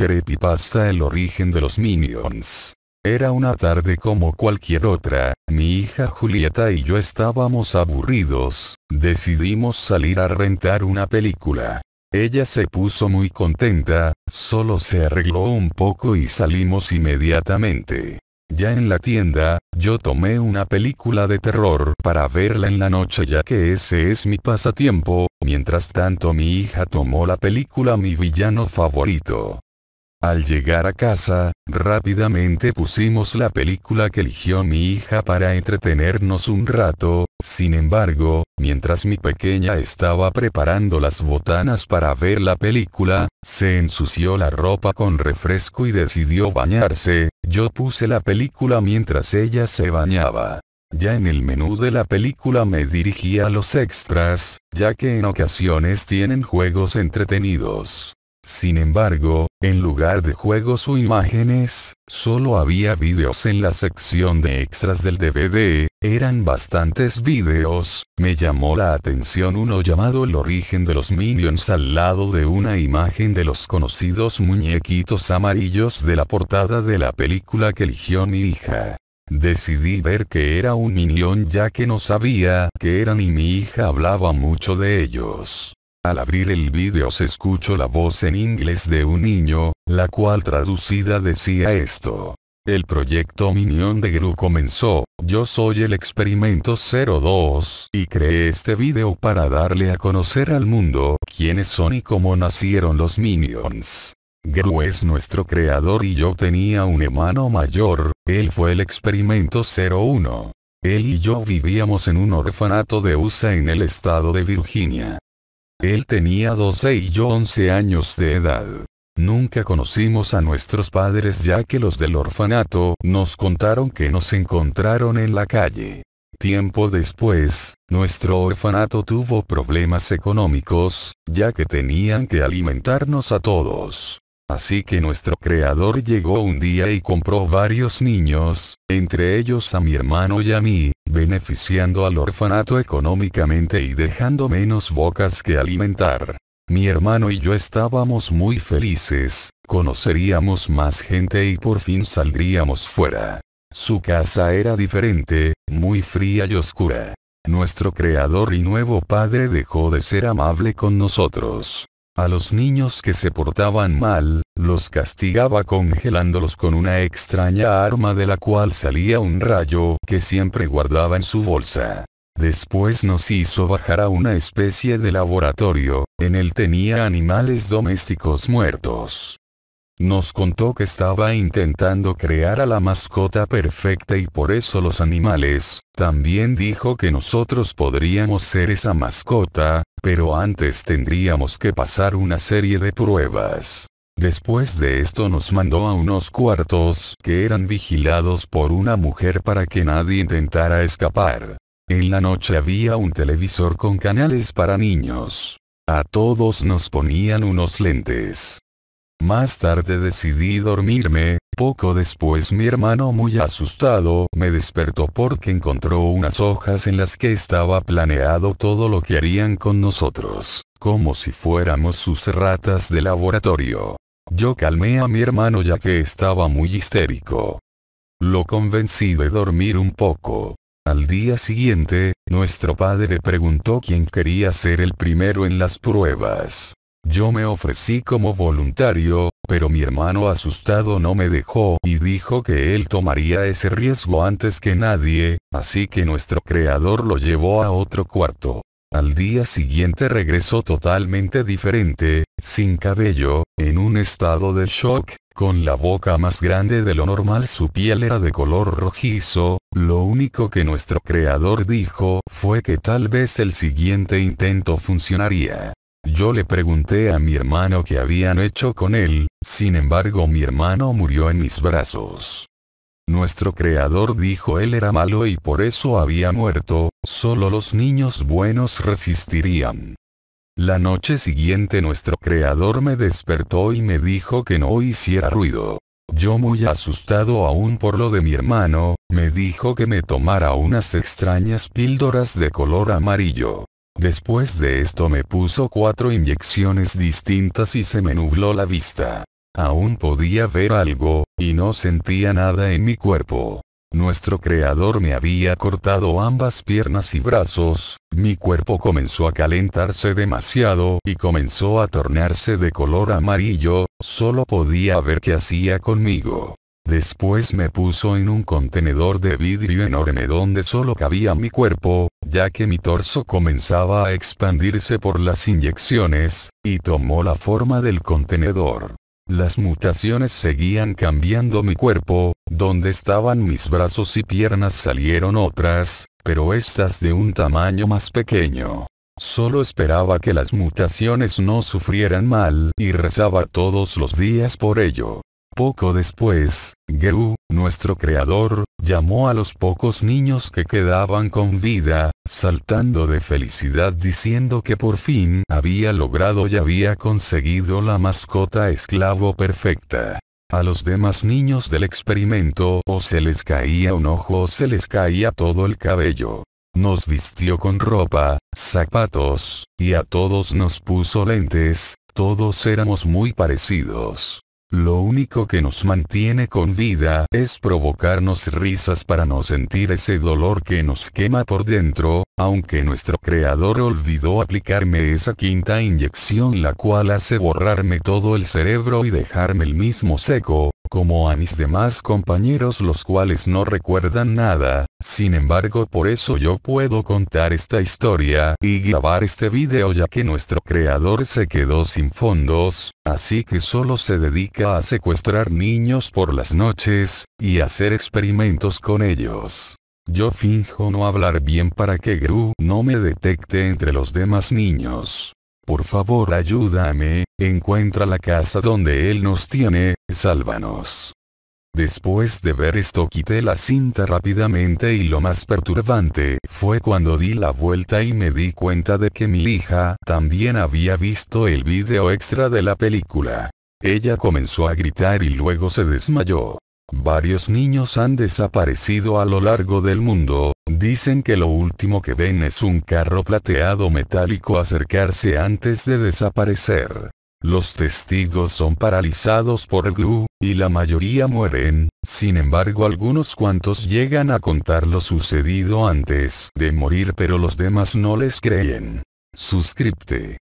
Creepypasta El origen de los Minions. Era una tarde como cualquier otra, mi hija Julieta y yo estábamos aburridos, decidimos salir a rentar una película. Ella se puso muy contenta, solo se arregló un poco y salimos inmediatamente. Ya en la tienda, yo tomé una película de terror para verla en la noche ya que ese es mi pasatiempo, mientras tanto mi hija tomó la película Mi villano favorito. Al llegar a casa, rápidamente pusimos la película que eligió mi hija para entretenernos un rato, sin embargo, mientras mi pequeña estaba preparando las botanas para ver la película, se ensució la ropa con refresco y decidió bañarse, yo puse la película mientras ella se bañaba. Ya en el menú de la película me dirigí a los extras, ya que en ocasiones tienen juegos entretenidos. Sin embargo, en lugar de juegos o imágenes, solo había vídeos en la sección de extras del DVD, eran bastantes vídeos, me llamó la atención uno llamado El origen de los Minions al lado de una imagen de los conocidos muñequitos amarillos de la portada de la película que eligió mi hija. Decidí ver que era un minion ya que no sabía que eran y mi hija hablaba mucho de ellos. Al abrir el vídeo se escuchó la voz en inglés de un niño, la cual traducida decía esto. El proyecto Minion de Gru comenzó, yo soy el experimento 02 y creé este video para darle a conocer al mundo quiénes son y cómo nacieron los Minions. Gru es nuestro creador y yo tenía un hermano mayor, él fue el experimento 01. Él y yo vivíamos en un orfanato de USA en el estado de Virginia. Él tenía 12 y yo 11 años de edad. Nunca conocimos a nuestros padres ya que los del orfanato nos contaron que nos encontraron en la calle. Tiempo después, nuestro orfanato tuvo problemas económicos, ya que tenían que alimentarnos a todos. Así que nuestro creador llegó un día y compró varios niños, entre ellos a mi hermano y a mí, beneficiando al orfanato económicamente y dejando menos bocas que alimentar. Mi hermano y yo estábamos muy felices, conoceríamos más gente y por fin saldríamos fuera. Su casa era diferente, muy fría y oscura. Nuestro creador y nuevo padre dejó de ser amable con nosotros. A los niños que se portaban mal, los castigaba congelándolos con una extraña arma de la cual salía un rayo que siempre guardaba en su bolsa. Después nos hizo bajar a una especie de laboratorio, en el tenía animales domésticos muertos. Nos contó que estaba intentando crear a la mascota perfecta y por eso los animales. También dijo que nosotros podríamos ser esa mascota, pero antes tendríamos que pasar una serie de pruebas. Después de esto nos mandó a unos cuartos que eran vigilados por una mujer para que nadie intentara escapar. En la noche había un televisor con canales para niños. A todos nos ponían unos lentes. Más tarde decidí dormirme, poco después mi hermano muy asustado me despertó porque encontró unas hojas en las que estaba planeado todo lo que harían con nosotros, como si fuéramos sus ratas de laboratorio. Yo calmé a mi hermano ya que estaba muy histérico. Lo convencí de dormir un poco. Al día siguiente, nuestro padre preguntó quién quería ser el primero en las pruebas. Yo me ofrecí como voluntario, pero mi hermano asustado no me dejó y dijo que él tomaría ese riesgo antes que nadie, así que nuestro creador lo llevó a otro cuarto. Al día siguiente regresó totalmente diferente, sin cabello, en un estado de shock, con la boca más grande de lo normal su piel era de color rojizo, lo único que nuestro creador dijo fue que tal vez el siguiente intento funcionaría. Yo le pregunté a mi hermano qué habían hecho con él, sin embargo mi hermano murió en mis brazos. Nuestro creador dijo él era malo y por eso había muerto, solo los niños buenos resistirían. La noche siguiente nuestro creador me despertó y me dijo que no hiciera ruido. Yo muy asustado aún por lo de mi hermano, me dijo que me tomara unas extrañas píldoras de color amarillo. Después de esto me puso cuatro inyecciones distintas y se me nubló la vista. Aún podía ver algo, y no sentía nada en mi cuerpo. Nuestro creador me había cortado ambas piernas y brazos, mi cuerpo comenzó a calentarse demasiado y comenzó a tornarse de color amarillo, solo podía ver qué hacía conmigo. Después me puso en un contenedor de vidrio enorme donde solo cabía mi cuerpo, ya que mi torso comenzaba a expandirse por las inyecciones, y tomó la forma del contenedor. Las mutaciones seguían cambiando mi cuerpo, donde estaban mis brazos y piernas salieron otras, pero estas de un tamaño más pequeño. Solo esperaba que las mutaciones no sufrieran mal y rezaba todos los días por ello. Poco después, Guru, nuestro creador, llamó a los pocos niños que quedaban con vida, saltando de felicidad diciendo que por fin había logrado y había conseguido la mascota esclavo perfecta. A los demás niños del experimento o se les caía un ojo o se les caía todo el cabello. Nos vistió con ropa, zapatos, y a todos nos puso lentes, todos éramos muy parecidos. Lo único que nos mantiene con vida es provocarnos risas para no sentir ese dolor que nos quema por dentro, aunque nuestro creador olvidó aplicarme esa quinta inyección la cual hace borrarme todo el cerebro y dejarme el mismo seco, como a mis demás compañeros los cuales no recuerdan nada, sin embargo por eso yo puedo contar esta historia y grabar este video ya que nuestro creador se quedó sin fondos, así que solo se dedica a secuestrar niños por las noches, y hacer experimentos con ellos. Yo fijo no hablar bien para que Gru no me detecte entre los demás niños. Por favor ayúdame, encuentra la casa donde Él nos tiene, sálvanos. Después de ver esto quité la cinta rápidamente y lo más perturbante fue cuando di la vuelta y me di cuenta de que mi hija también había visto el video extra de la película. Ella comenzó a gritar y luego se desmayó. Varios niños han desaparecido a lo largo del mundo, dicen que lo último que ven es un carro plateado metálico acercarse antes de desaparecer. Los testigos son paralizados por Gru, y la mayoría mueren, sin embargo algunos cuantos llegan a contar lo sucedido antes de morir pero los demás no les creen. Suscripte.